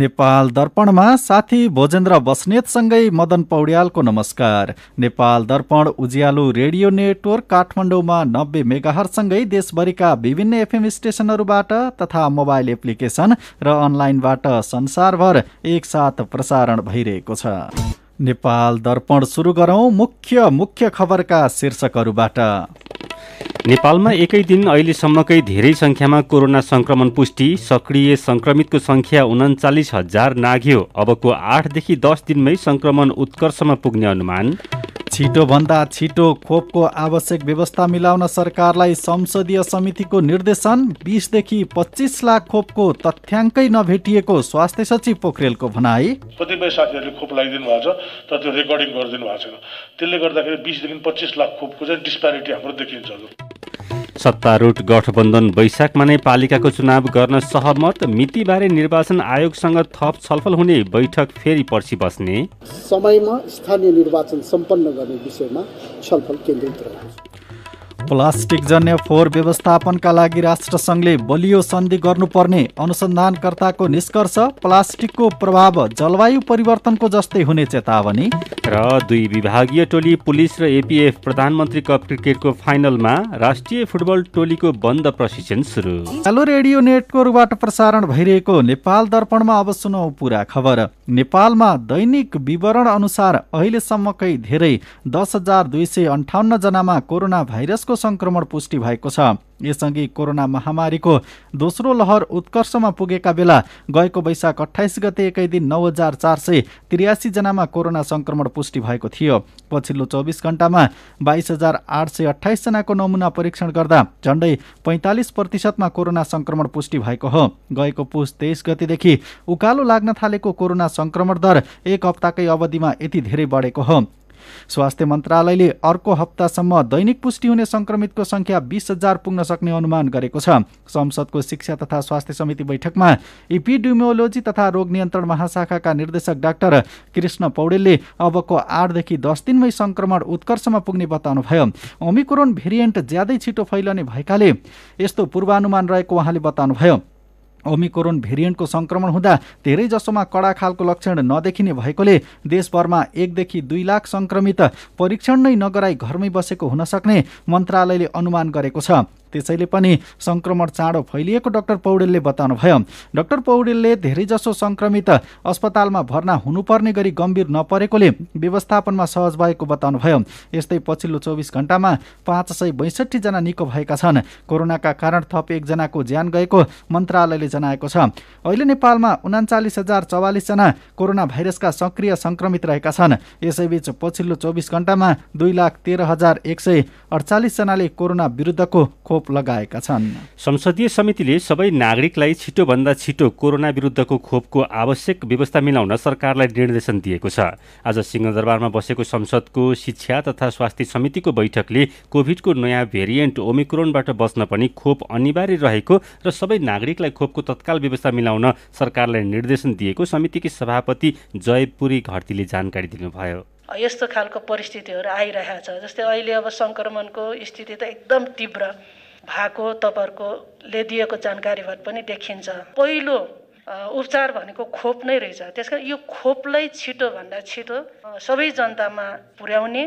नेपाल दर्पणमा साथी भोजेन्द्र बस्नेतसँगै मदन पौड्यालको नमस्कार नेपाल दर्पण उज्यालो रेडियो नेटवर्क काठमाडौँमा नब्बे मेगाहरूसँगै देशभरिका विभिन्न एफएम स्टेसनहरूबाट तथा मोबाइल एप्लिकेसन र अनलाइनबाट संसारभर एकसाथ प्रसारण भइरहेको छ नेपाल दर्पण सुरु गरौँ मुख्य मुख्य खबरका शीर्षकहरूबाट नेपालमा एकै दिन अहिलेसम्मकै धेरै सङ्ख्यामा कोरोना सङ्क्रमण पुष्टि सक्रिय सङ्क्रमितको सङ्ख्या उन्चालिस हजार नाग्यो अबको आठदेखि दस दिनमै सङ्क्रमण उत्कर्षमा पुग्ने अनुमान छिटोभन्दा छिटो खोपको आवश्यक व्यवस्था मिलाउन सरकारलाई संसदीय समितिको निर्देशन बिसदेखि पच्चिस लाख खोपको तथ्याङ्कै नभेटिएको स्वास्थ्य सचिव पोखरेलको भनाई कतिपय साथीहरूले खोप लगाइदिनु भएको छ तर त्यो रेकर्डिङ गरिदिनु भएको छैन त्यसले गर्दाखेरि बिसदेखि पच्चिस लाख खोपको चाहिँ डिस्प्यारिटी हाम्रो देखिन्छ सत्तारूढ गठबन्धन वैशाखमा नै पालिकाको चुनाव गर्न सहमत मितिबारे निर्वाचन आयोगसँग थप छलफल हुने बैठक फेरि पर्सि बस्ने समयमा स्थानीय निर्वाचन सम्पन्न गर्ने विषयमा छलफल केन्द्रित प्लास्टिकजन्य फोहोर व्यवस्थापनका लागि राष्ट्रसङ्घले बलियो सन्धि गर्नुपर्ने अनुसन्धानकर्ताको निष्कर्ष प्लास्टिकको प्रभाव जलवायु परिवर्तनको जस्तै हुने चेतावनी र दुई विभागीय टोली पुलिस र एपिएफ प्रधानमन्त्री कप क्रिकेटको फाइनलमा राष्ट्रिय फुटबल टोलीको बन्द प्रशिक्षण सुरु हेलो रेडियो नेटवर्कबाट प्रसारण भइरहेको नेपाल दर्पणमा अब सुनौ पुरा खबर नेपालमा दैनिक विवरण अनुसार अहिलेसम्मकै धेरै दस हजार दुई सय अन्ठाउन्न जनामा कोरोना भाइरसको संक्रमण पुष्टि भएको छ यसअघि कोरोना महामारीको दोस्रो लहर उत्कर्षमा पुगेका बेला गएको वैशाख अठाइस गते एकै दिन नौ हजार चार सय त्रियासीजनामा कोरोना संक्रमण पुष्टि भएको थियो पछिल्लो चौबिस घण्टामा बाइस हजार आठ सय अठाइसजनाको नमुना परीक्षण गर्दा झन्डै पैँतालिस प्रतिशतमा कोरोना संक्रमण पुष्टि भएको हो गएको पुस तेइस गतेदेखि उकालो लाग्न थालेको कोरोना संक्रमण दर एक हप्ताकै अवधिमा यति धेरै बढेको हो स्वास्थ्य मन्त्रालयले अर्को हप्तासम्म दैनिक पुष्टि हुने संक्रमितको संख्या बिस हजार पुग्न सक्ने अनुमान गरेको छ संसदको शिक्षा तथा स्वास्थ्य समिति बैठकमा इपिडिमियोलोजी तथा रोग नियन्त्रण महाशाखाका निर्देशक डाक्टर कृष्ण पौडेलले अबको आठदेखि दस दिनमै संक्रमण उत्कर्षमा पुग्ने बताउनुभयो ओमिक्रोन भेरिएन्ट ज्यादै छिटो फैलने भएकाले यस्तो पूर्वानुमान रहेको उहाँले बताउनुभयो ओमिक्रोन भेरिएन्टको सङ्क्रमण हुँदा धेरैजसोमा कडा खालको लक्षण नदेखिने भएकोले देशभरमा एकदेखि दुई लाख सङ्क्रमित परीक्षण नै नगराई घरमै बसेको हुन सक्ने मन्त्रालयले अनुमान गरेको छ त्यसैले पनि सङ्क्रमण चाँडो फैलिएको डाक्टर पौडेलले बताउनुभयो डाक्टर पौडेलले धेरैजसो सङ्क्रमित अस्पतालमा भर्ना हुनुपर्ने गरी गम्भीर नपरेकोले व्यवस्थापनमा सहज भएको बताउनुभयो यस्तै पछिल्लो चौबिस घण्टामा पाँच सय बैसठीजना निको भएका छन् कोरोनाका कारण थप एकजनाको ज्यान गएको मन्त्रालयले जनाएको छ अहिले नेपालमा उनाचालिस हजार चौवालिसजना कोरोना भाइरसका सक्रिय सङ्क्रमित रहेका छन् यसैबीच पछिल्लो चौबिस घण्टामा दुई लाख तेह्र हजार एक सय अडचालिसजनाले कोरोना विरुद्धको खोप लगाएका छन् संसदीय समितिले सबै नागरिकलाई छिटोभन्दा छिटो कोरोना विरुद्धको खोपको आवश्यक व्यवस्था मिलाउन सरकारलाई निर्देशन दिएको छ आज सिंहदरबारमा बसेको संसदको शिक्षा तथा स्वास्थ्य समितिको बैठकले कोभिडको नयाँ भेरिएन्ट ओमिक्रोनबाट बस्न पनि खोप अनिवार्य रहेको र सबै नागरिकलाई खोपको तत्काल व्यवस्था मिलाउन सरकारलाई निर्देशन दिएको समितिकी सभापति जयपुरी घरतीले जानकारी दिनुभयो यस्तो खालको परिस्थितिहरू आइरहेको छ जस्तै अहिले अब सङ्क्रमणको स्थिति त एकदम तीव्र भएको तपाईँहरूकोले दिएको जानकारी भए पनि देखिन्छ पहिलो उपचार भनेको खोप नै रहेछ त्यस कारण यो खोपलाई छिटोभन्दा छिटो सबै जनतामा पुर्याउने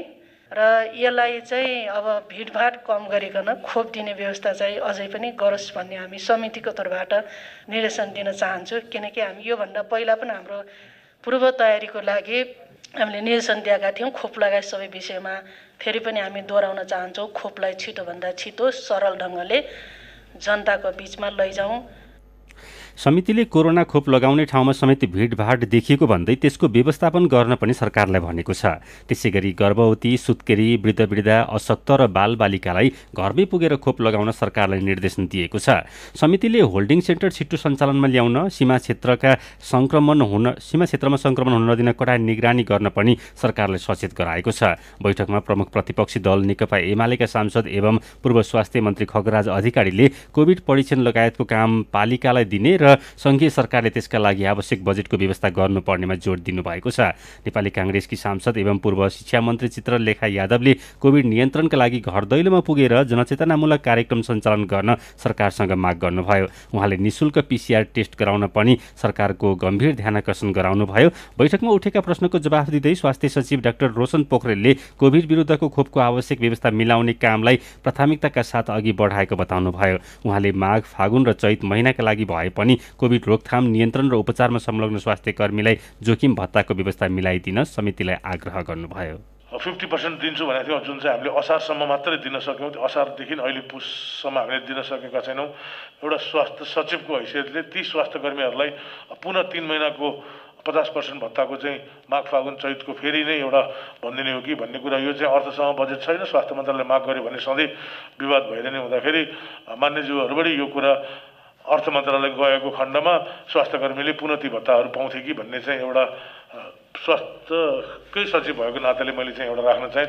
र यसलाई चाहिँ अब भिडभाड कम गरिकन खोप दिने व्यवस्था चाहिँ अझै पनि गरोस् भन्ने हामी समितिको तर्फबाट निर्देशन दिन चाहन्छु किनकि हामी योभन्दा पहिला पनि हाम्रो पूर्व तयारीको लागि हामीले निर्देशन दिएका थियौँ खोप लगायत सबै विषयमा फेरि पनि हामी दोहोऱ्याउन चाहन्छौँ खोपलाई छिटोभन्दा छिटो सरल ढङ्गले जनताको बिचमा लैजाउँ समितिले कोरोना खोप लगाउने ठाउँमा समेत भिडभाड देखिएको भन्दै त्यसको व्यवस्थापन गर्न पनि सरकारलाई भनेको छ त्यसै गरी गर्भवती सुत्केरी वृद्ध वृद्धा अशक्त र बालबालिकालाई घरमै पुगेर खोप लगाउन सरकारलाई निर्देशन दिएको छ समितिले होल्डिङ सेन्टर छिटो सञ्चालनमा ल्याउन सीमा क्षेत्रका सङ्क्रमण हुन सीमा क्षेत्रमा सङ्क्रमण हुन नदिन कडा निगरानी गर्न पनि सरकारलाई सचेत गराएको छ बैठकमा प्रमुख प्रतिपक्षी दल नेकपा एमालेका सांसद एवं पूर्व स्वास्थ्य मन्त्री खगराज अधिकारीले कोभिड परीक्षण लगायतको काम पालिकालाई दिने र संघीय सङ्घीय सरकारले त्यसका लागि आवश्यक बजेटको व्यवस्था गर्नुपर्नेमा जोड दिनुभएको छ नेपाली काङ्ग्रेसकी सांसद एवं पूर्व शिक्षा मन्त्री चित्रलेखा यादवले कोभिड नियन्त्रणका लागि घर दैलोमा पुगेर जनचेतनामूलक कार्यक्रम सञ्चालन गर्न सरकारसँग माग गर्नुभयो उहाँले निशुल्क पिसिआर टेस्ट गराउन पनि सरकारको गम्भीर ध्यान आकर्षण गराउनुभयो बैठकमा उठेका प्रश्नको जवाफ दिँदै स्वास्थ्य सचिव डाक्टर रोशन पोखरेलले कोभिड विरुद्धको खोपको आवश्यक व्यवस्था मिलाउने कामलाई प्राथमिकताका साथ अघि बढाएको बताउनुभयो उहाँले माघ फागुन र चैत महिनाका लागि भए पनि पनि कोभिड रोकथाम नियन्त्रण र उपचारमा संलग्न स्वास्थ्य कर्मीलाई जोखिम भत्ताको व्यवस्था मिलाइदिन समितिलाई आग्रह गर्नुभयो फिफ्टी पर्सेन्ट दिन्छु भनेको थियो जुन चाहिँ हामीले असारसम्म मात्रै दिन सक्यौँ त्यो असारदेखि अहिले पुससम्म हामीले दिन सकेका छैनौँ एउटा स्वास्थ्य सचिवको हैसियतले ती स्वास्थ्य कर्मीहरूलाई पुनः तिन महिनाको पचास पर्सेन्ट भत्ताको चाहिँ माघ फागुन चैतको फेरि नै एउटा भनिदिने हो कि भन्ने कुरा यो चाहिँ अर्थसँग बजेट छैन स्वास्थ्य मन्त्रालयले माग गर्यो भने सधैँ विवाद भइरहने हुँदाखेरि मान्यज्यूहरूबाट यो कुरा अर्थ मन्त्रालय गएको खण्डमा स्वास्थ्यकर्मीले पुनति भत्ताहरू पाउँथे कि भन्ने चाहिँ एउटा स्वास्थ्यकै सचिव भएको नाताले मैले चाहिँ एउटा राख्न चाहे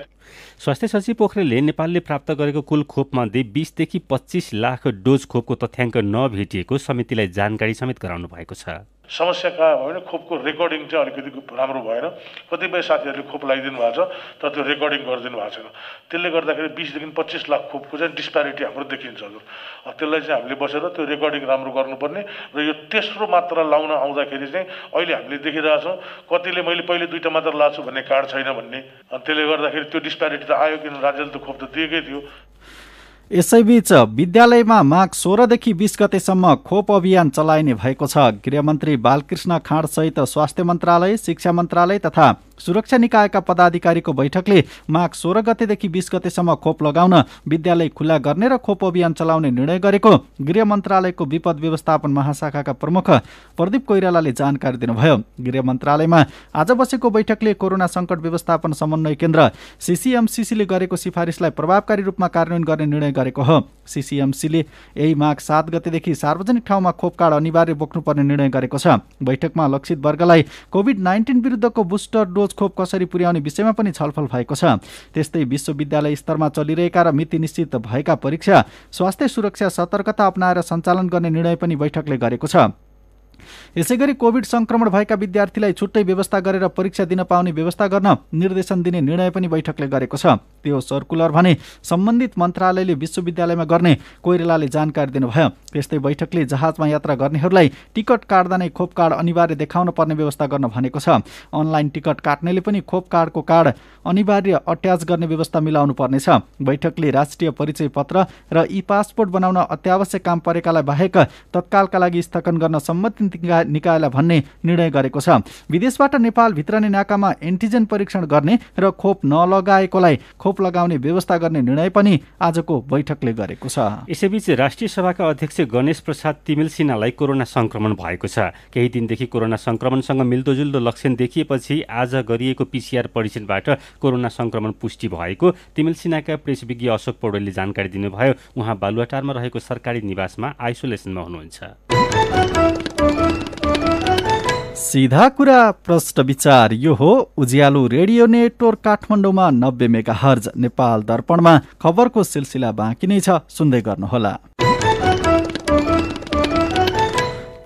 स्वास्थ्य सचिव पोखरेलले नेपालले प्राप्त गरेको कुल खोपमध्ये बिसदेखि पच्चिस लाख डोज खोपको तथ्याङ्क नभेटिएको समितिलाई जानकारी समेत गराउनु भएको छ समस्या कहाँ भयो भने खोपको रेकर्डिङ चाहिँ अलिकति राम्रो भएन कतिपय साथीहरूले खोप लगाइदिनु भएको छ तर त्यो रेकर्डिङ गरिदिनु भएको छैन त्यसले गर्दाखेरि बिसदेखि पच्चिस लाख खोपको चाहिँ डिस्प्यारिटी हाम्रो देखिन्छ हजुर त्यसलाई चाहिँ हामीले बसेर त्यो रेकर्डिङ राम्रो गर्नुपर्ने र यो तेस्रो मात्रा लाउन आउँदाखेरि चाहिँ अहिले हामीले देखिरहेछौँ कतिले मैले पहिले दुईवटा मात्रा लाछु भन्ने कार्ड छैन भन्ने अनि त्यसले गर्दाखेरि त्यो डिस्प्यारिटी त आयो किन राज्यले त खोप त दिएकै थियो यसैबीच विद्यालयमा माघ सोह्रदेखि बिस गतेसम्म खोप अभियान चलाइने भएको छ गृहमन्त्री बालकृष्ण खाँडसहित स्वास्थ्य मन्त्रालय शिक्षा मन्त्रालय तथा सुरक्षा निकायका पदाधिकारीको बैठकले माघ सोह्र गतेदेखि बिस गतेसम्म खोप लगाउन विद्यालय खुल्ला गर्ने र खोप अभियान चलाउने निर्णय गरेको गृह मन्त्रालयको विपद व्यवस्थापन महाशाखाका प्रमुख प्रदीप कोइरालाले जानकारी दिनुभयो गृह मन्त्रालयमा आज बसेको बैठकले कोरोना सङ्कट व्यवस्थापन समन्वय केन्द्र सिसिएमसिसीले गरेको सिफारिसलाई प्रभावकारी रूपमा कार्यान्वयन गर्ने निर्णय गरेको हो सिसिएमसीले यही माघ सात गतेदेखि सार्वजनिक ठाउँमा खोप कार्ड अनिवार्य बोक्नुपर्ने निर्णय गरेको छ बैठकमा लक्षित वर्गलाई कोभिड नाइन्टिन विरुद्धको बुस्टर डोज खोप कसरी पुर्याउने विषयमा पनि छलफल भएको छ त्यस्तै विश्वविद्यालय स्तरमा चलिरहेका र मिति निश्चित भएका परीक्षा स्वास्थ्य सुरक्षा सतर्कता अप्नाएर सञ्चालन गर्ने निर्णय पनि बैठकले गरेको छ यसै गरी कोभिड सङ्क्रमण भएका विद्यार्थीलाई छुट्टै व्यवस्था गरेर परीक्षा दिन पाउने व्यवस्था गर्न निर्देशन दिने निर्णय पनि बैठकले गरेको छ त्यो सर्कुलर भने सम्बन्धित मन्त्रालयले विश्वविद्यालयमा गर्ने कोइरेलाले जानकारी दिनुभयो त्यस्तै बैठकले जहाजमा यात्रा गर्नेहरूलाई टिकट काट्दा नै खोप कार्ड अनिवार्य देखाउन पर्ने व्यवस्था गर्न भनेको छ अनलाइन टिकट काट्नेले पनि खोप कार्डको कार्ड अनिवार्य अट्याच गर्ने व्यवस्था मिलाउनु पर्नेछ बैठकले राष्ट्रिय परिचय पत्र र ई पासपोर्ट बनाउन अत्यावश्यक काम परेकालाई बाहेक तत्कालका लागि स्थगन गर्न सम्मति निका निकायलाई भन्ने निर्णय गरेको छ विदेशबाट नेपाल भित्रने नाकामा एन्टिजेन परीक्षण गर्ने र खोप नलगाएकोलाई खोप लगाउने व्यवस्था गर्ने निर्णय पनि आजको बैठकले गरेको छ यसैबीच राष्ट्रिय सभाका अध्यक्ष गणेश प्रसाद तिमिल सिन्हालाई कोरोना संक्रमण भएको छ केही दिनदेखि कोरोना संक्रमणसँग मिल्दोजुल्दो लक्षण देखिएपछि आज गरिएको पिसिआर परीक्षणबाट कोरोना संक्रमण पुष्टि भएको तिमिल सिन्हाका प्रेस विज्ञ अशोक पौडेलले जानकारी दिनुभयो उहाँ बालुवाटारमा रहेको सरकारी निवासमा आइसोलेसनमा हुनुहुन्छ सिधा कुरा प्रश्न विचार यो हो उज्यालो रेडियो नेटवर्क काठमाडौँमा नब्बे मेगा हर्ज नेपाल दर्पणमा खबरको सिलसिला बाँकी नै छ सुन्दै गर्नुहोला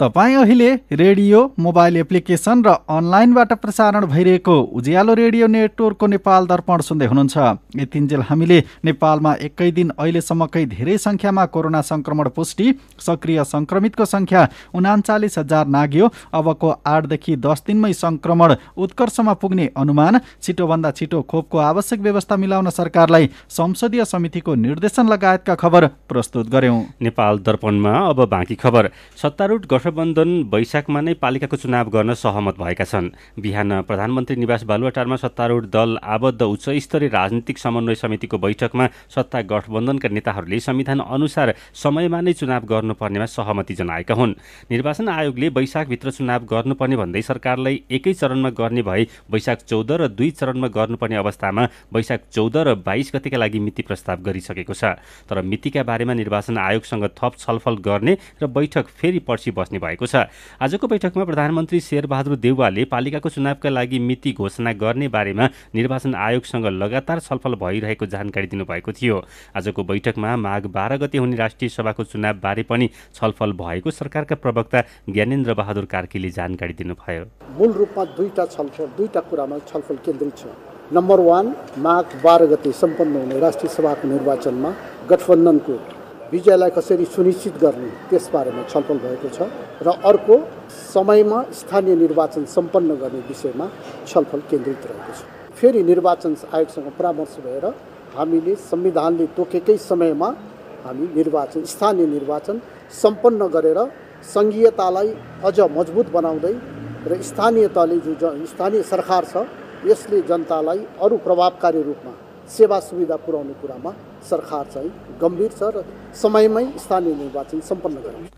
तपाईँ अहिले रेडियो मोबाइल एप्लिकेसन र अनलाइनबाट प्रसारण भइरहेको उज्यालो रेडियो नेटवर्कको नेपाल दर्पण सुन्दै हुनुहुन्छ यतिन्जेल हामीले नेपालमा एकै दिन अहिलेसम्मकै धेरै सङ्ख्यामा कोरोना सङ्क्रमण पुष्टि सक्रिय सङ्क्रमितको सङ्ख्या उनान्चालिस हजार नाग्यो अबको आठदेखि दस दिनमै सङ्क्रमण उत्कर्षमा पुग्ने अनुमान छिटोभन्दा छिटो खोपको आवश्यक व्यवस्था मिलाउन सरकारलाई संसदीय समितिको निर्देशन लगायतका खबर प्रस्तुत गर्यौं नेपाल दर्पणमा अब बाँकी खबर सत्तारूढ गठबन्धन वैशाखमा नै पालिकाको चुनाव गर्न सहमत भएका छन् बिहान प्रधानमन्त्री निवास बालुवाटारमा सत्तारूढ दल आबद्ध उच्च स्तरीय राजनीतिक समन्वय समितिको बैठकमा सत्ता गठबन्धनका नेताहरूले संविधान अनुसार समयमा नै चुनाव गर्नुपर्नेमा सहमति जनाएका हुन् निर्वाचन आयोगले वैशाखभित्र चुनाव गर्नुपर्ने भन्दै सरकारलाई एकै चरणमा गर्ने भए वैशाख चौध र दुई चरणमा गर्नुपर्ने अवस्थामा वैशाख चौध र बाइस गतिका लागि मिति प्रस्ताव गरिसकेको छ तर मितिका बारेमा निर्वाचन आयोगसँग थप छलफल गर्ने र बैठक फेरि पर्सि बस्ने बस्ने भएको छ आजको बैठकमा प्रधानमन्त्री शेरबहादुर देउवाले पालिकाको चुनावका लागि मिति घोषणा गर्ने बारेमा निर्वाचन आयोगसँग लगातार छलफल भइरहेको जानकारी दिनुभएको थियो आजको बैठकमा माघ बाह्र गते हुने राष्ट्रिय सभाको चुनाव बारे पनि छलफल भएको सरकारका प्रवक्ता ज्ञानेन्द्र बहादुर कार्कीले जानकारी दिनुभयो मूल रूपमा दुईटा छलफल दुईटा कुरामा छलफल केन्द्रित छ नम्बर वान माघ बाह्र गते सम्पन्न हुने राष्ट्रिय सभाको निर्वाचनमा गठबन्धनको विजयलाई कसरी सुनिश्चित गर्ने त्यसबारेमा छलफल भएको छ र अर्को समयमा स्थानीय निर्वाचन सम्पन्न गर्ने विषयमा छलफल केन्द्रित रहेको छ फेरि निर्वाचन आयोगसँग परामर्श भएर हामीले संविधानले तोकेकै समयमा हामी निर्वाचन स्थानीय निर्वाचन सम्पन्न गरेर सङ्घीयतालाई अझ मजबुत बनाउँदै र स्थानीय तहले जो स्थानीय सरकार छ यसले जनतालाई अरू प्रभावकारी रूपमा सेवा सुविधा पुर्याउने कुरामा सरकार चाहिँ गम्भीर छ र समयमै स्थानीय निर्वाचन सम्पन्न गराउँछ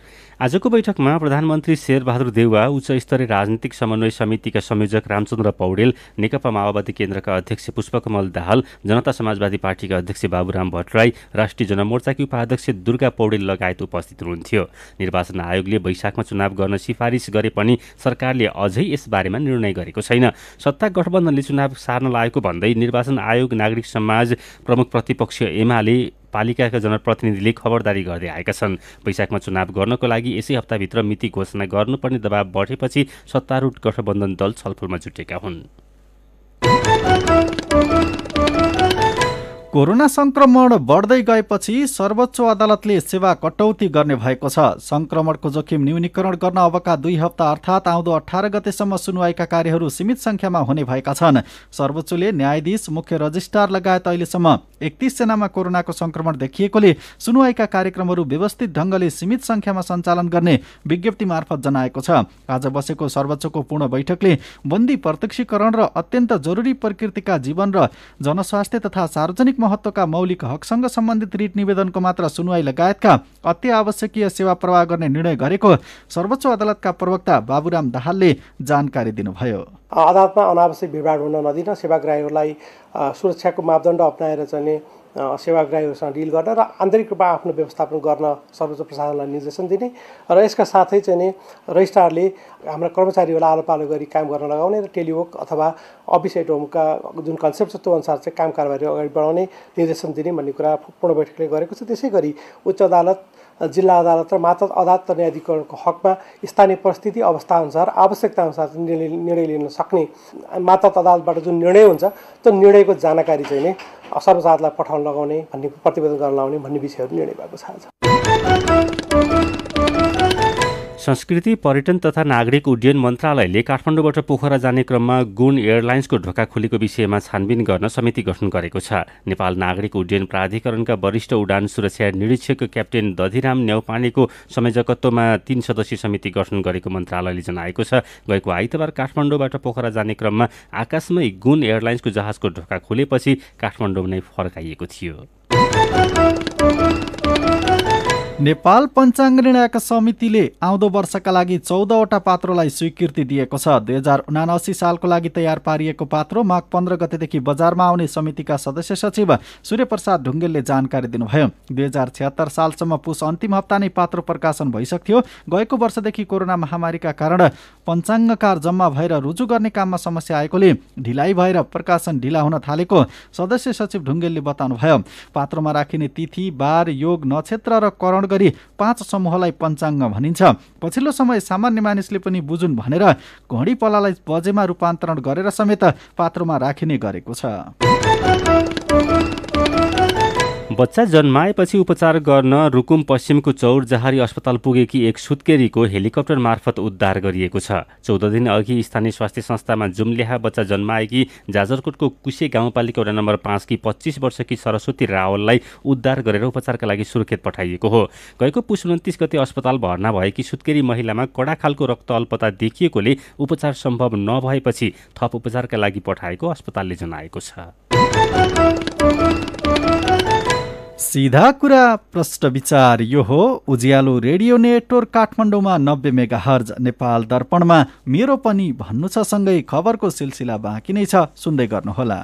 आजको बैठकमा प्रधानमन्त्री शेरबहादुर देउवा उच्च स्तरीय राजनीतिक समन्वय समितिका संयोजक रामचन्द्र पौडेल नेकपा माओवादी केन्द्रका अध्यक्ष पुष्पकमल दाहाल जनता समाजवादी पार्टीका अध्यक्ष बाबुराम भट्टराई राष्ट्रिय जनमोर्चाकी उपाध्यक्ष दुर्गा पौडेल लगायत उपस्थित हुनुहुन्थ्यो निर्वाचन आयोगले वैशाखमा चुनाव गर्न सिफारिस गरे पनि सरकारले अझै यसबारेमा निर्णय गरेको छैन सत्ता गठबन्धनले चुनाव सार्न लागेको भन्दै निर्वाचन आयोग नागरिक समाज प्रमुख प्रतिपक्ष एमाले पालिकाका जनप्रतिनिधिले खबरदारी गर्दै आएका छन् वैशाखमा चुनाव गर्नको लागि यसै हप्ताभित्र मिति घोषणा गर्नुपर्ने दबाव बढेपछि सत्तारूढ गठबन्धन दल छलफलमा जुटेका हुन् कोरोना संक्रमण बढ्दै गएपछि सर्वोच्च अदालतले सेवा कटौती गर्ने भएको छ संक्रमणको जोखिम न्यूनीकरण गर्न अबका दुई हप्ता अर्थात् आउँदो अठार गतेसम्म सुनवाईका कार्यहरू सीमित संख्यामा हुने भएका छन् सर्वोच्चले न्यायाधीश मुख्य रजिस्ट्रार लगायत अहिलेसम्म एकतिसजनामा कोरोनाको संक्रमण देखिएकोले सुनवाईका कार्यक्रमहरू व्यवस्थित ढङ्गले सीमित संख्यामा सञ्चालन गर्ने विज्ञप्ति मार्फत जनाएको छ आज बसेको सर्वोच्चको पूर्ण बैठकले बन्दी प्रत्यक्षीकरण र अत्यन्त जरुरी प्रकृतिका जीवन र जनस्वास्थ्य तथा सार्वजनिक महत्त्वका मौलिक हकसँग सम्बन्धित रिट निवेदनको मात्र सुनवाई लगायतका अति आवश्यकीय सेवा प्रवाह गर्ने निर्णय गरेको सर्वोच्च अदालतका प्रवक्ता बाबुराम दाहालले जानकारी दिनुभयो अदालतमा अनावश्यक भिडभाड हुन नदिन सेवाग्राहीहरूलाई सुरक्षाको मापदण्ड अप्नाएर चाहिँ सेवाग्राहीहरूसँग डिल गर्न र आन्तरिक रूपमा आफ्नो व्यवस्थापन गर्न सर्वोच्च प्रशासनलाई निर्देशन दिने र यसका साथै चाहिँ नि रजिस्ट्रारले हाम्रा कर्मचारीहरूलाई आलो पालो गरी काम गर्न लगाउने र टेलिवर्क अथवा अफिस एट होमका जुन कन्सेप्ट छ त्यो अनुसार चाहिँ काम कारबारी अगाडि बढाउने निर्देशन दिने भन्ने कुरा पूर्ण बैठकले गरेको छ त्यसै गरी उच्च अदालत जिल्ला अदालत र मात अदालत न्यायाधिकरणको हकमा स्थानीय परिस्थिति अवस्थाअनुसार आवश्यकताअनुसार निर्णय निर्णय लिन सक्ने मातत अदालतबाट जुन निर्णय हुन्छ त्यो निर्णयको जानकारी चाहिँ नै सर्वसाधारणलाई पठाउन लगाउने भन्ने प्रतिवेदन गर्न लगाउने भन्ने विषयहरू निर्णय भएको छ संस्कृति पर्यटन तथा नागरिक उड्डयन मन्त्रालयले काठमाडौँबाट पोखरा जाने क्रममा गुण एयरलाइन्सको ढोका खोलेको विषयमा छानबिन गर्न समिति गठन गरेको छ नेपाल नागरिक उड्डयन प्राधिकरणका वरिष्ठ उडान सुरक्षा निरीक्षक क्याप्टेन दधिराम न्याउपानेको संयोजकत्वमा तीन सदस्यीय समिति गठन गरेको मन्त्रालयले जनाएको छ गएको आइतबार काठमाडौँबाट पोखरा जाने क्रममा आकाशमै गुण एयरलाइन्सको जहाजको ढोका खोलेपछि काठमाडौँ नै फर्काइएको थियो नेपाल पञ्चाङ्ग निर्णायक समितिले आउँदो वर्षका लागि चौधवटा पात्रोलाई स्वीकृति दिएको छ दुई हजार उनासी सालको लागि तयार पारिएको पात्रो माघ पन्ध्र गतेदेखि बजारमा आउने समितिका सदस्य सचिव सूर्यप्रसाद ढुङ्गेलले जानकारी दिनुभयो दुई हजार छिहत्तर सालसम्म पुस अन्तिम हप्ता नै पात्रो प्रकाशन भइसक्थ्यो गएको वर्षदेखि कोरोना महामारीका कारण पञ्चाङ्गकार जम्मा भएर रुजु गर्ने काममा समस्या आएकोले ढिलाइ भएर प्रकाशन ढिला हुन थालेको सदस्य सचिव ढुङ्गेलले बताउनुभयो पात्रोमा राखिने तिथि बार योग नक्षत्र र करण गरी पाँच समूहलाई पञ्चाङ्ग भनिन्छ पछिल्लो समय सामान्य मानिसले पनि बुझुन् भनेर घडी पलालाई बजेमा रूपान्तरण गरेर समेत पात्रोमा राखिने गरेको छ बच्चा जन्माएपछि उपचार गर्न रुकुम पश्चिमको चौर जहारी अस्पताल पुगेकी एक सुत्केरीको हेलिकप्टर मार्फत उद्धार गरिएको छ चौध दिन अघि स्थानीय स्वास्थ्य संस्थामा जुम्लेहा बच्चा जन्माएकी जाजरकोटको कुसे गाउँपालिका वडा नम्बर पाँचकी पच्चिस वर्षकी सरस्वती रावललाई उद्धार गरेर उपचारका लागि सुर्खेत पठाइएको हो गएको पुस उन्तिस गते अस्पताल भर्ना भएकी सुत्केरी महिलामा कडा खालको रक्त अल्पता देखिएकोले उपचार सम्भव नभएपछि थप उपचारका लागि पठाएको अस्पतालले जनाएको छ सिधा कुरा प्रश्न विचार यो हो उज्यालो रेडियो नेटवर्क काठमाडौँमा नब्बे मेगा हर्ज नेपाल दर्पणमा मेरो पनि भन्नु छ सँगै खबरको सिलसिला बाँकी नै छ सुन्दै गर्नुहोला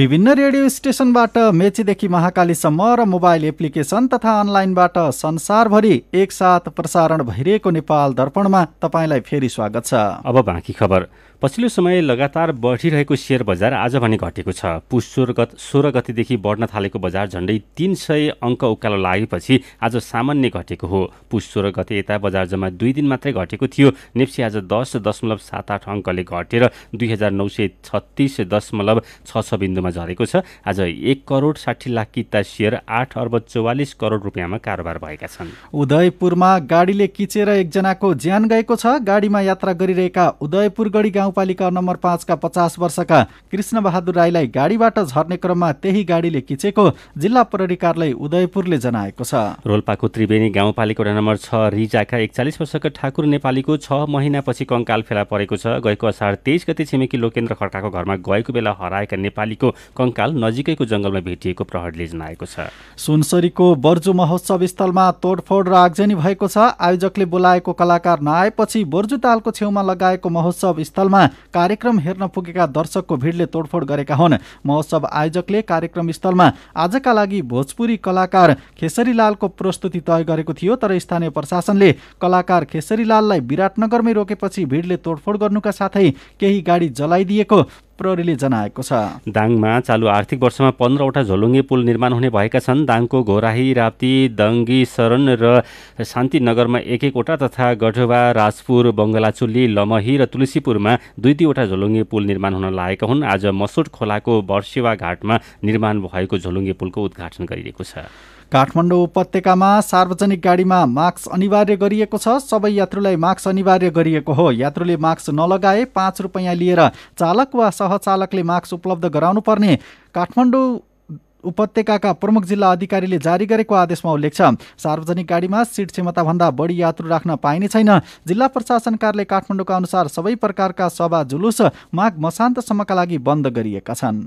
विभिन्न रेडियो स्टेसनबाट मेचीदेखि महाकालीसम्म र मोबाइल एप्लिकेसन तथा अनलाइनबाट संसारभरि एकसाथ प्रसारण भइरहेको नेपाल दर्पणमा तपाईँलाई फेरि स्वागत छ अब बाँकी खबर पछिल्लो समय लगातार बढिरहेको सेयर बजार आज भने घटेको छ पुस सोह्र गत सोह्र गतिदेखि बढ्न थालेको बजार झन्डै तिन सय अङ्क उकालो लागेपछि आज सामान्य घटेको हो पुस सोह्र गते यता बजार जम्मा दुई दिन मात्रै घटेको थियो नेप्सी आज दस दशमलव सात आठ अङ्कले घटेर दुई हजार नौ सय छत्तिस दशमलव छ छ बिन्दुमा झरेको छ आज एक करोड साठी लाख किता सेयर आठ अर्ब चौवालिस करोड रुपियाँमा कारोबार भएका छन् उदयपुरमा गाडीले किचेर एकजनाको ज्यान गएको छ गाडीमा यात्रा गरिरहेका उदयपुरगढी गाउँ गाउँपालिका नम्बर पाँचका पचास वर्षका कृष्णबहादुर राईलाई गाडीबाट झर्ने क्रममा त्यही गाडीले किचेको जिल्ला प्रहरी कार्यालय उदयपुरले जनाएको छ रोल्पाको त्रिवेणी गाउँपालिका नम्बर छ रिजाका एकचालिस वर्षका ठाकुर नेपालीको छ महिनापछि कङ्काल फेला परेको छ गएको असार तेइस गते छिमेकी लोकेन्द्र खड्काको घरमा गएको बेला हराएका नेपालीको कङ्काल नजिकैको जङ्गलमा भेटिएको प्रहरीले जनाएको छ सुनसरीको बर्जु महोत्सव स्थलमा तोडफोड र आगजनी भएको छ आयोजकले बोलाएको कलाकार नआएपछि बोर्जु तालको छेउमा लगाएको महोत्सव स्थलमा स्थलमा कार्यक्रम हेर्न पुगेका दर्शकको भिडले तोडफोड गरेका हुन् महोत्सव आयोजकले कार्यक्रम स्थलमा आजका लागि भोजपुरी कलाकार खेसरीलालको प्रस्तुति तय गरेको थियो तर स्थानीय प्रशासनले कलाकार खेसरीलाललाई विराटनगरमै रोकेपछि भिडले तोडफोड गर्नुका साथै केही गाडी जलाइदिएको प्रहरीले जनाएको छ दाङमा चालु आर्थिक वर्षमा पन्ध्रवटा झोलुङ्गे पुल निर्माण हुने भएका छन् दाङको घोराही राप्ती दङ्गी शरण र शान्तिनगरमा एक एकवटा तथा गढवा राजपुर बङ्गलाचुली लमही र तुलसीपुरमा दुई दुईवटा झोलुङ्गे पुल निर्माण हुन लागेका हुन् आज मसुट खोलाको बर्सेवा घाटमा निर्माण भएको झोलुङ्गे पुलको उद्घाटन गरिएको छ काठमाडौँ उपत्यकामा सार्वजनिक गाडीमा मास्क अनिवार्य गरिएको छ सबै यात्रुलाई मास्क अनिवार्य गरिएको हो यात्रुले मास्क नलगाए पाँच रुपियाँ लिएर चालक वा सहचालकले मास्क उपलब्ध गराउनुपर्ने काठमाडौँ उपत्यकाका प्रमुख जिल्ला अधिकारीले जारी गरेको आदेशमा उल्लेख छ सार्वजनिक गाडीमा सिट क्षमताभन्दा बढी यात्रु राख्न पाइने छैन जिल्ला प्रशासन कार्यालय काठमाडौँका अनुसार सबै प्रकारका सभा जुलुस माघ मशान्तसम्मका लागि बन्द गरिएका छन्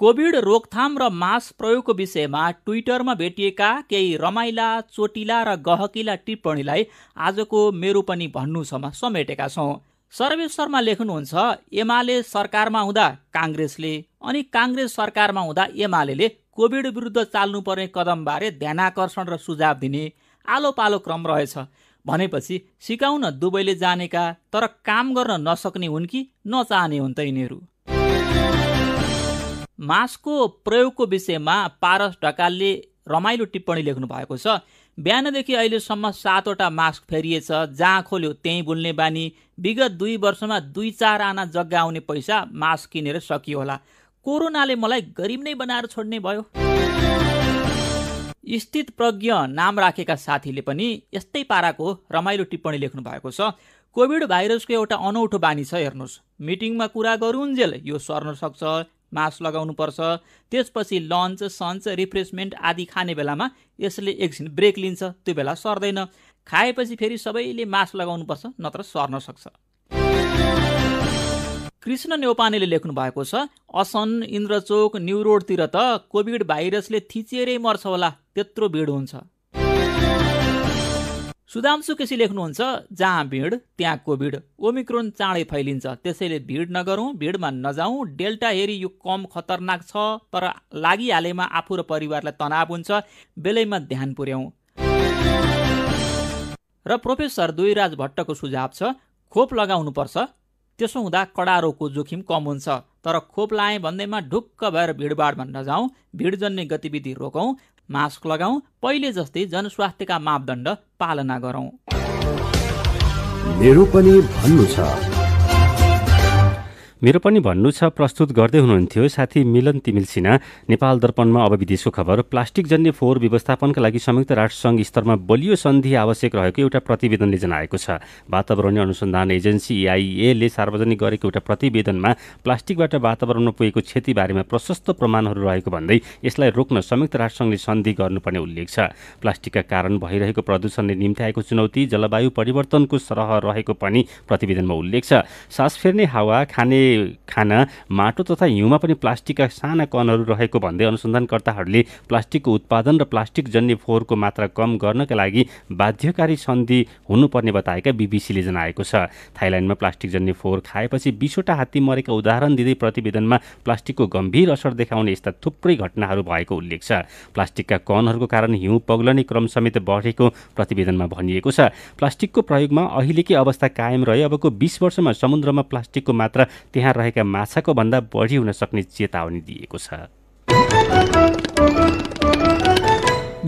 कोभिड रोकथाम र मास्क प्रयोगको विषयमा ट्विटरमा भेटिएका केही रमाइला चोटिला र गहकिला टिप्पणीलाई आजको मेरो पनि भन्नुसम्म समेटेका छौँ सर्वेश शर्मा लेख्नुहुन्छ एमाले सरकारमा हुँदा काङ्ग्रेसले अनि काङ्ग्रेस सरकारमा हुँदा एमाले कोभिड विरुद्ध चाल्नुपर्ने कदमबारे ध्यानाकर्षण र सुझाव दिने आलो पालो क्रम रहेछ भनेपछि सिकाउन दुवैले जानेका तर काम गर्न नसक्ने हुन् कि नचाहने हुन् त यिनीहरू मास्कको प्रयोगको विषयमा पारस ढकालले रमाइलो टिप्पणी लेख्नु भएको छ बिहानदेखि अहिलेसम्म सातवटा मास्क फेरिएछ जहाँ खोल्यो त्यहीँ बुल्ने बानी विगत दुई वर्षमा दुई चार आना जग्गा आउने पैसा मास्क किनेर सकियो होला कोरोनाले मलाई गरिब नै बनाएर छोड्ने भयो स्थित प्रज्ञ नाम राखेका साथीले पनि यस्तै पाराको रमाइलो टिप्पणी लेख्नु भएको छ कोभिड भाइरसको एउटा अनौठो बानी छ हेर्नुहोस् मिटिङमा कुरा गरून्जेल यो सर्न सक्छ मास्क लगाउनुपर्छ त्यसपछि लन्च सन्च रिफ्रेसमेन्ट आदि खाने बेलामा यसले एकछिन ब्रेक लिन्छ त्यो बेला सर्दैन खाएपछि फेरि सबैले मास्क लगाउनुपर्छ नत्र सर्न सक्छ कृष्ण न्यौपानेले लेख्नु भएको छ असन इन्द्रचोक न्यु रोडतिर त कोभिड भाइरसले थिचेरै मर्छ होला त्यत्रो भिड हुन्छ सुदांशु केसी लेख्नुहुन्छ जहाँ भिड त्यहाँ कोभिड ओमिक्रोन चाँडै फैलिन्छ त्यसैले भिड नगरौँ भिडमा नजाउँ डेल्टा हेरी यो कम खतरनाक छ तर लागिहालेमा आफू र परिवारलाई तनाव हुन्छ बेलैमा ध्यान पुर्याउँ र प्रोफेसर दुईराज भट्टको सुझाव छ खोप लगाउनुपर्छ त्यसो हुँदा कडा रोगको जोखिम कम हुन्छ तर खोप लाएँ भन्दैमा ढुक्क भएर भिडभाडमा नजाउँ भिडजन्ने गतिविधि रोकौँ मास्क लगाऊ पहिले जस्तै जनस्वास्थ्यका मापदण्ड पालना गरौं मेरो पनि भन्नु छ प्रस्तुत गर्दै हुनुहुन्थ्यो साथी मिलन तिमिल सिन्हा नेपाल दर्पणमा अब विदेशको खबर प्लास्टिक जन्य फोहोर व्यवस्थापनका लागि संयुक्त राष्ट्रसङ्घ स्तरमा बलियो सन्धि आवश्यक रहेको एउटा प्रतिवेदनले जनाएको छ वातावरणीय अनुसन्धान एजेन्सी इआइएले सार्वजनिक गरेको एउटा प्रतिवेदनमा प्लास्टिकबाट वातावरणमा पुगेको क्षतिबारेमा प्रशस्त प्रमाणहरू रहेको भन्दै यसलाई रोक्न संयुक्त राष्ट्रसङ्घले सन्धि गर्नुपर्ने उल्लेख छ प्लास्टिकका कारण भइरहेको प्रदूषणले निम्त्याएको चुनौती जलवायु परिवर्तनको सरह रहेको पनि प्रतिवेदनमा उल्लेख छ सास फेर्ने हावा खाने खाना माटो तथा हिउँमा पनि प्लास्टिकका साना कणहरू रहेको भन्दै अनुसन्धानकर्ताहरूले प्लास्टिकको उत्पादन र प्लास्टिक जन्य फोहोरको मात्रा कम गर्नका लागि बाध्यकारी सन्धि हुनुपर्ने बताएका बिबिसीले जनाएको छ थाइल्यान्डमा प्लास्टिक जन्य फोहोर खाएपछि बिसवटा हात्ती मरेका उदाहरण दिँदै प्रतिवेदनमा प्लास्टिकको गम्भीर असर देखाउने यस्ता थुप्रै घटनाहरू भएको उल्लेख छ प्लास्टिकका कणहरूको कारण हिउँ पग्लने क्रम समेत बढेको प्रतिवेदनमा भनिएको छ प्लास्टिकको प्रयोगमा अहिलेकै अवस्था कायम रहे अबको बिस वर्षमा समुद्रमा प्लास्टिकको मात्रा त्यहाँ रहेका माछाको भन्दा बढी हुन सक्ने चेतावनी दिएको छ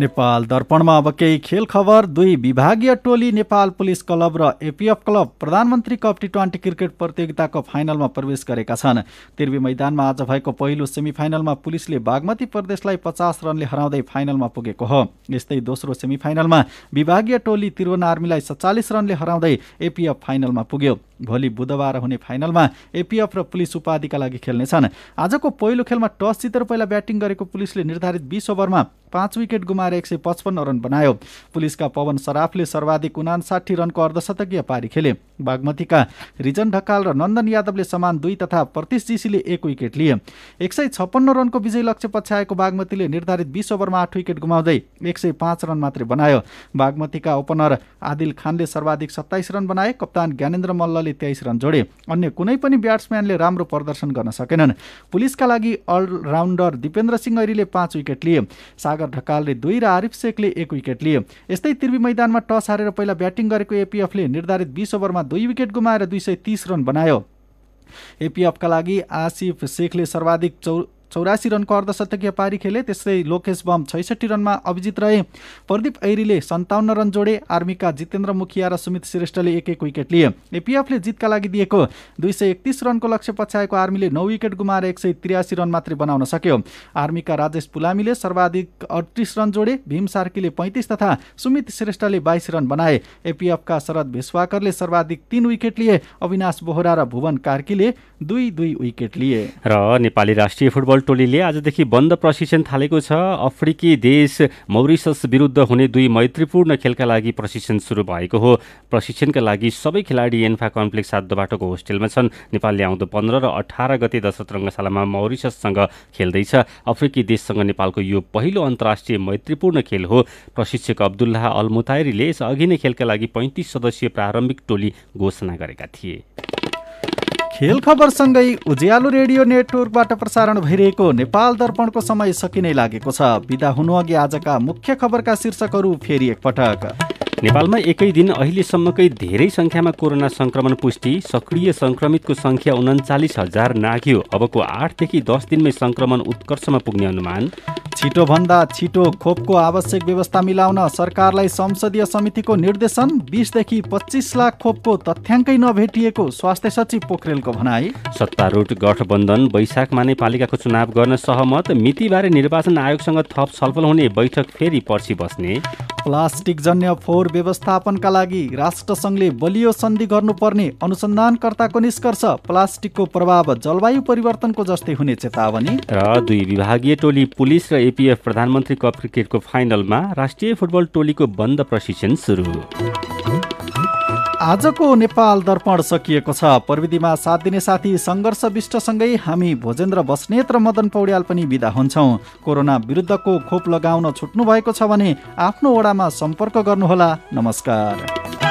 नेपाल दर्पणमा अब केही खेल खबर दुई विभागीय टोली नेपाल पुलिस क्लब र एपिएफ क्लब प्रधानमन्त्री कप टी ट्वेन्टी क्रिकेट प्रतियोगिताको फाइनलमा प्रवेश गरेका छन् तिर्वी मैदानमा आज भएको पहिलो सेमिफाइनलमा पुलिसले बागमती प्रदेशलाई पचास रनले हराउँदै फाइनलमा पुगेको हो यस्तै दोस्रो सेमिफाइनलमा विभागीय टोली त्रिवन आर्मीलाई सत्तालिस रनले हराउँदै एपिएफ फाइनलमा पुग्यो भोलि बुधबार हुने फाइनलमा एपिएफ र पुलिस उपाधिका लागि खेल्नेछन् आजको पहिलो खेलमा टस जितेर पहिला ब्याटिङ गरेको पुलिसले निर्धारित बिस ओभरमा पाँच विकेट गुमा कुमार एक सय पचपन्न रन बनायो पुलिसका पवन सराफले सर्वाधिक उनासाठी रनको अर्धशतकीय पारी खेले बागमतीका रिजन ढकाल र नन्दन यादवले समान दुई तथा प्रतिश जीसीले एक विकेट लिए एक सय छप्पन्न रनको विजय लक्ष्य पछ्याएको बागमतीले निर्धारित बिस ओभरमा आठ विकेट गुमाउँदै एक सय पाँच रन मात्रै बनायो बागमतीका ओपनर आदिल खानले सर्वाधिक सत्ताइस रन बनाए कप्तान ज्ञानेन्द्र मल्लले तेइस रन जोडे अन्य कुनै पनि ब्याट्सम्यानले राम्रो प्रदर्शन गर्न सकेनन् पुलिसका लागि अलराउन्डर दिपेन्द्र सिंह ऐरीले पाँच विकेट लिए सागर ढकालले दुई दुई र आरिफ शेखले एक विकेट लिए यस्तै त्रिवी मैदानमा टस हारेर पहिला ब्याटिङ गरेको एपिएफले निर्धारित बिस ओभरमा दुई विकेट गुमाएर दुई सय तिस रन बनायो एपिएफका लागि आसिफ शेखले सर्वाधिक चौ चौरासी रनको अर्धशतकीय पारी खेले त्यस्तै लोकेश बम छैसठी रनमा अभिजित रहे प्रदीप ऐरीले सन्ताउन्न रन जोडे आर्मीका जितेन्द्र मुखिया र सुमित श्रेष्ठले एक एक विकेट लिए एपिएफले जितका लागि दिएको दुई सय एकतिस रनको लक्ष्य पछ्याएको आर्मीले नौ विकेट गुमाएर एक सय त्रियासी रन मात्रै बनाउन सक्यो आर्मीका राजेश पुलामीले सर्वाधिक अडतिस रन जोडे भीम सार्कीले पैँतिस तथा सुमित श्रेष्ठले बाइस रन बनाए एपिएफका शरद भेस्वाकरले सर्वाधिक तीन विकेट लिए अविनाश बोहरा र भुवन कार्कीले दुई दुई विकेट लिए र नेपाली राष्ट्रिय फुटबल टोलीले आजदेखि बन्द प्रशिक्षण थालेको छ अफ्रिकी देश मौरिसस विरुद्ध हुने दुई मैत्रीपूर्ण खेलका लागि प्रशिक्षण सुरु भएको हो प्रशिक्षणका लागि सबै खेलाडी एन्फा कम्प्लेक्स सात बाटोको होस्टेलमा छन् नेपालले आउँदो पन्ध्र र अठार गते दशरथ रङ्गशालामा मौरिसससँग खेल्दैछ अफ्रिकी देशसँग नेपालको यो पहिलो अन्तर्राष्ट्रिय मैत्रीपूर्ण खेल हो प्रशिक्षक अब्दुल्लाह अल मुतायरीले यसअघि नै खेलका लागि पैँतिस सदस्यीय प्रारम्भिक टोली घोषणा गरेका थिए खेल खबरसँगै उज्यालो रेडियो नेटवर्कबाट प्रसारण भइरहेको नेपाल दर्पणको समय सकिनै लागेको छ विदा हुनुअघि आजका मुख्य खबरका शीर्षकहरू फेरि एकपटक नेपालमा एकै दिन अहिलेसम्मकै धेरै सङ्ख्यामा कोरोना संक्रमण पुष्टि सक्रिय संक्रमितको संख्या उन्चालिस हजार नाग्यो अबको आठदेखि दस दिनमै संक्रमण उत्कर्षमा पुग्ने अनुमान छिटोभन्दा छिटो खोपको आवश्यक व्यवस्था मिलाउन सरकारलाई संसदीय समितिको निर्देशन बिसदेखि पच्चिस लाख खोपको तथ्याङ्कै नभेटिएको स्वास्थ्य सचिव पोखरेलको भनाई सत्तारूढ गठबन्धन वैशाखमा नै पालिकाको चुनाव गर्न सहमत मितिबारे निर्वाचन आयोगसँग थप छलफल हुने बैठक फेरि पर्सि बस्ने प्लास्टिक जन्य फोहोर व्यवस्थापनका लागि राष्ट्रसङ्घले बलियो सन्धि गर्नुपर्ने अनुसन्धानकर्ताको निष्कर्ष प्लास्टिकको प्रभाव जलवायु परिवर्तनको जस्तै हुने चेतावनी र दुई विभागीय टोली पुलिस र एपिएफ प्रधानमन्त्री कप क्रिकेटको फाइनलमा राष्ट्रिय फुटबल टोलीको बन्द प्रशिक्षण सुरु आजको नेपाल दर्पण सकिएको छ प्रविधिमा साथ दिने साथी सङ्घर्ष विष्टसँगै हामी भोजेन्द्र बस्नेत र मदन पौड्याल पनि विदा हुन्छौँ कोरोना विरुद्धको खोप लगाउन छुट्नु भएको छ भने आफ्नो वडामा सम्पर्क गर्नुहोला नमस्कार